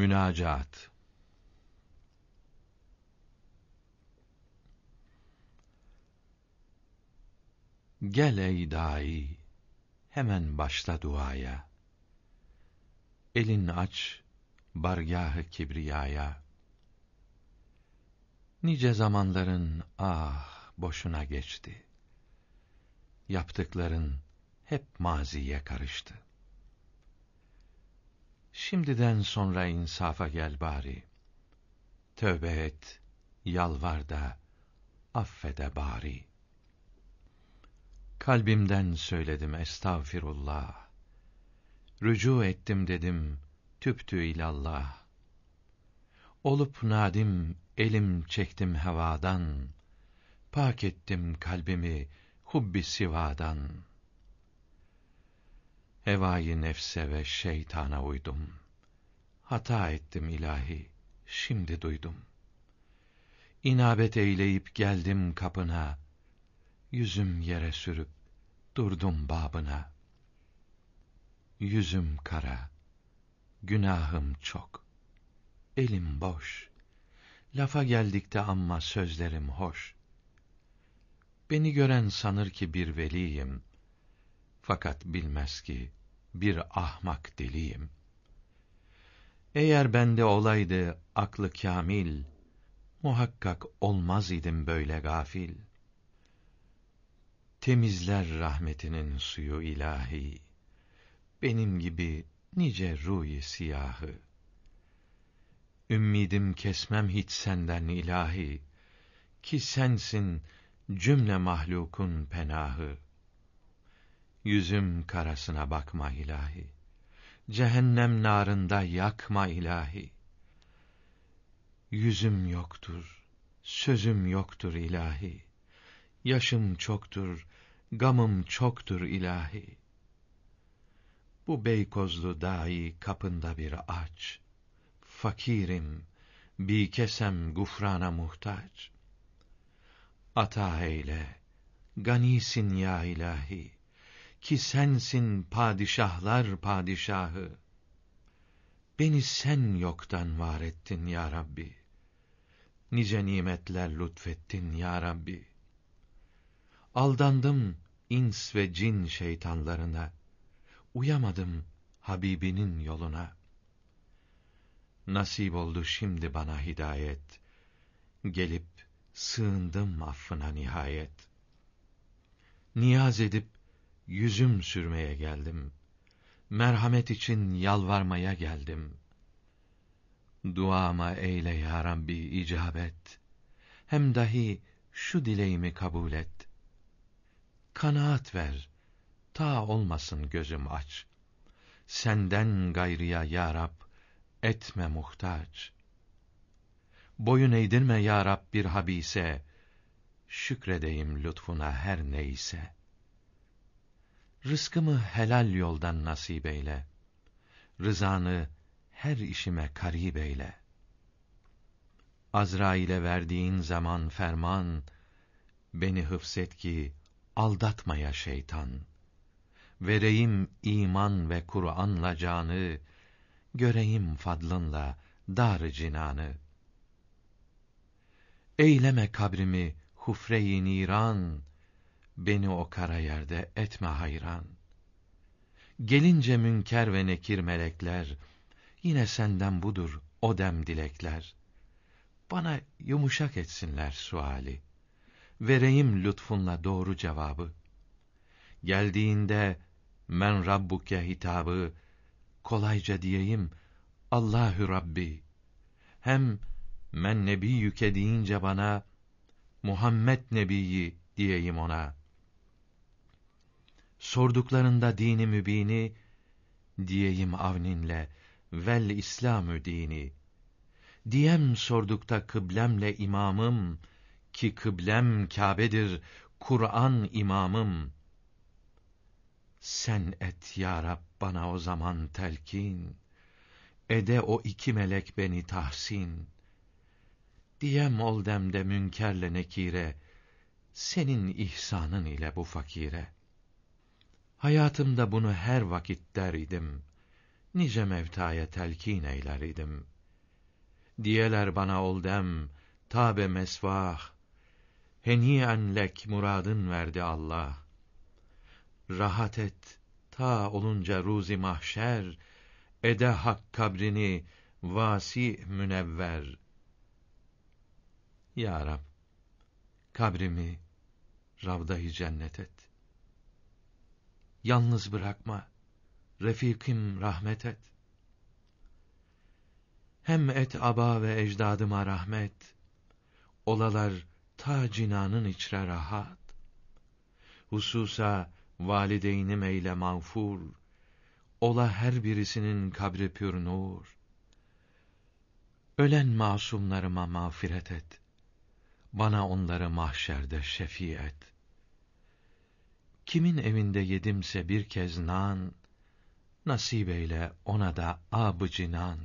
Münacat Gel ey dâi, hemen başla duaya. Elin aç, bargâhı kibriyaya. Nice zamanların ah boşuna geçti. Yaptıkların hep maziye karıştı. Şimdiden sonra insafa gel bari. Tövbe et, yalvar da, affede bari. Kalbimden söyledim estağfirullah. Rücu ettim dedim, tüptü ilallah. Olup nadim, elim çektim hevadan. Pak ettim kalbimi, hubbi sivadan.'' Hevayı nefse ve şeytana uydum. Hata ettim ilahi, şimdi duydum. İnabet eyleyip geldim kapına, yüzüm yere sürüp durdum babına. Yüzüm kara, günahım çok, elim boş, lafa geldikte amma sözlerim hoş. Beni gören sanır ki bir veliyim, fakat bilmez ki bir ahmak deliyim. Eğer bende olaydı aklı kamil, muhakkak olmaz idim böyle gafil. Temizler rahmetinin suyu ilahi, benim gibi nice ruhi siyahı. Ümmidim kesmem hiç senden ilahi, ki sensin cümle mahlukun penahı. Yüzüm karasına bakma ilahi. Cehennem narında yakma ilahi. Yüzüm yoktur, sözüm yoktur ilahi. Yaşım çoktur, gamım çoktur ilahi. Bu beykozlu dahi kapında bir aç. Fakirim, bir kesem gufrana muhtaç. Ata eyle, ganisin ya ilahi.'' ki sensin padişahlar padişahı. Beni sen yoktan var ettin ya Rabbi. Nice nimetler lütfettin ya Rabbi. Aldandım ins ve cin şeytanlarına. Uyamadım Habibinin yoluna. Nasip oldu şimdi bana hidayet. Gelip sığındım affına nihayet. Niyaz edip yüzüm sürmeye geldim. Merhamet için yalvarmaya geldim. Duama eyle ya Rabbi icabet. Hem dahi şu dileğimi kabul et. Kanaat ver. Ta olmasın gözüm aç. Senden gayrıya ya Rab etme muhtaç. Boyun eğdirme ya Rab bir habise. Şükredeyim lütfuna her neyse.'' Rızkımı helal yoldan nasip eyle. Rızanı her işime karib eyle. Azrail'e verdiğin zaman ferman, beni hıfset ki aldatmaya şeytan. Vereyim iman ve Kur'an'la canı, göreyim fadlınla dar cinanı. Eyleme kabrimi hufre-i niran, Beni o kara yerde etme hayran. Gelince münker ve nekir melekler, yine senden budur o dem dilekler. Bana yumuşak etsinler suali. Vereyim lütfunla doğru cevabı. Geldiğinde men rabbuke hitabı, kolayca diyeyim Allahü Rabbi. Hem men nebi yüke deyince bana, Muhammed Nebiyi diyeyim ona.'' Sorduklarında dini mübini, diyeyim avninle, vel İslamü dini. Diyem sordukta kıblemle imamım, ki kıblem Kâbe'dir, Kur'an imamım. Sen et ya Rab bana o zaman telkin, ede o iki melek beni tahsin. Diyem oldemde münkerle nekire, senin ihsanın ile bu fakire.'' Hayatımda bunu her vakit der idim. Nice mevtaya telkin eyler idim. Diyeler bana oldem, tabe mesvah. Heniyen lek muradın verdi Allah. Rahat et, ta olunca ruzi mahşer, ede hak kabrini vasi münevver. Ya Rab, kabrimi ravda cennet et yalnız bırakma. Refikim rahmet et. Hem et aba ve ecdadıma rahmet. Olalar ta cinanın içre rahat. Hususa valideynim eyle mağfur. Ola her birisinin kabri pür nur. Ölen masumlarıma mağfiret et. Bana onları mahşerde şefi et.'' Kimin evinde yedimse bir kez nan, nasip eyle ona da ab cinan.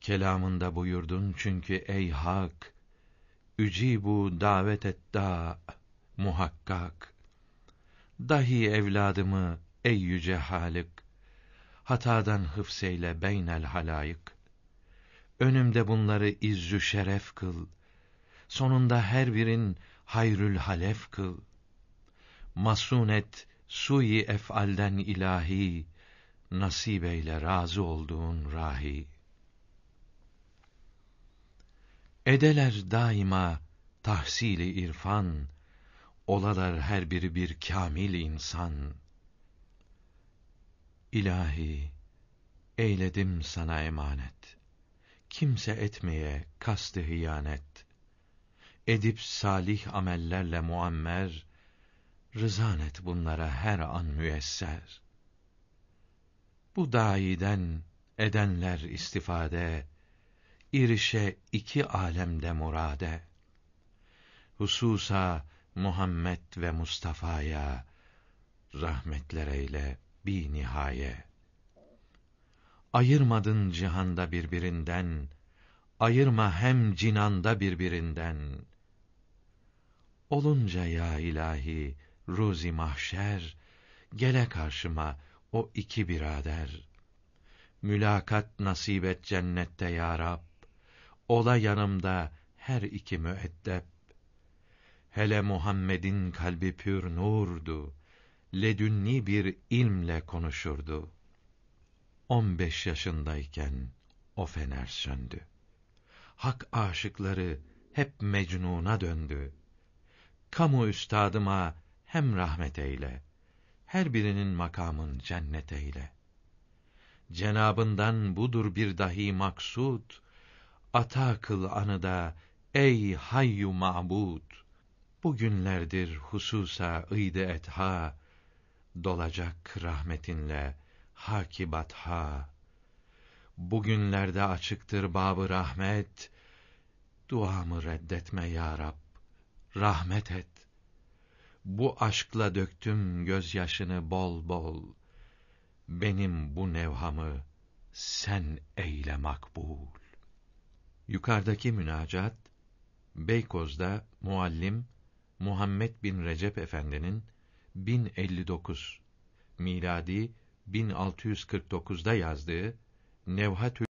Kelamında buyurdun çünkü ey Hak, bu davet et da muhakkak. Dahi evladımı ey yüce Halik, hatadan hıfseyle beynel halayık. Önümde bunları izzü şeref kıl.'' sonunda her birin hayrül halef kıl.'' masunet sui efalden ilahi nasibeyle razı olduğun rahi. Edeler daima tahsili irfan, olalar her biri bir kamil insan. ilahi eyledim sana emanet. Kimse etmeye kastı hıyanet. Edip salih amellerle muammer, Rızan et bunlara her an müyesser. Bu dâiden edenler istifade, irişe iki alemde murade. Hususa Muhammed ve Mustafa'ya rahmetlereyle bir nihaye. Ayırmadın cihanda birbirinden, ayırma hem cinanda birbirinden. Olunca ya ilahi, ruzi mahşer, gele karşıma o iki birader. Mülakat nasibet cennette ya Rab, ola yanımda her iki müeddep. Hele Muhammed'in kalbi pür nurdu, ledünni bir ilmle konuşurdu. 15 yaşındayken o fener söndü. Hak aşıkları hep mecnuna döndü. Kamu üstadıma hem rahmet eyle. Her birinin makamın cennet eyle. Cenabından budur bir dahi maksud, ata kıl anıda ey hayyu mabud. Bugünlerdir hususa ıydı etha, dolacak rahmetinle hakibatha. Bugünlerde açıktır babı rahmet, duamı reddetme ya Rab, rahmet et. Bu aşkla döktüm gözyaşını bol bol. Benim bu nevhamı sen eyle makbul. Yukarıdaki münacat, Beykoz'da muallim Muhammed bin Recep Efendi'nin 1059 miladi 1649'da yazdığı Nevhatü.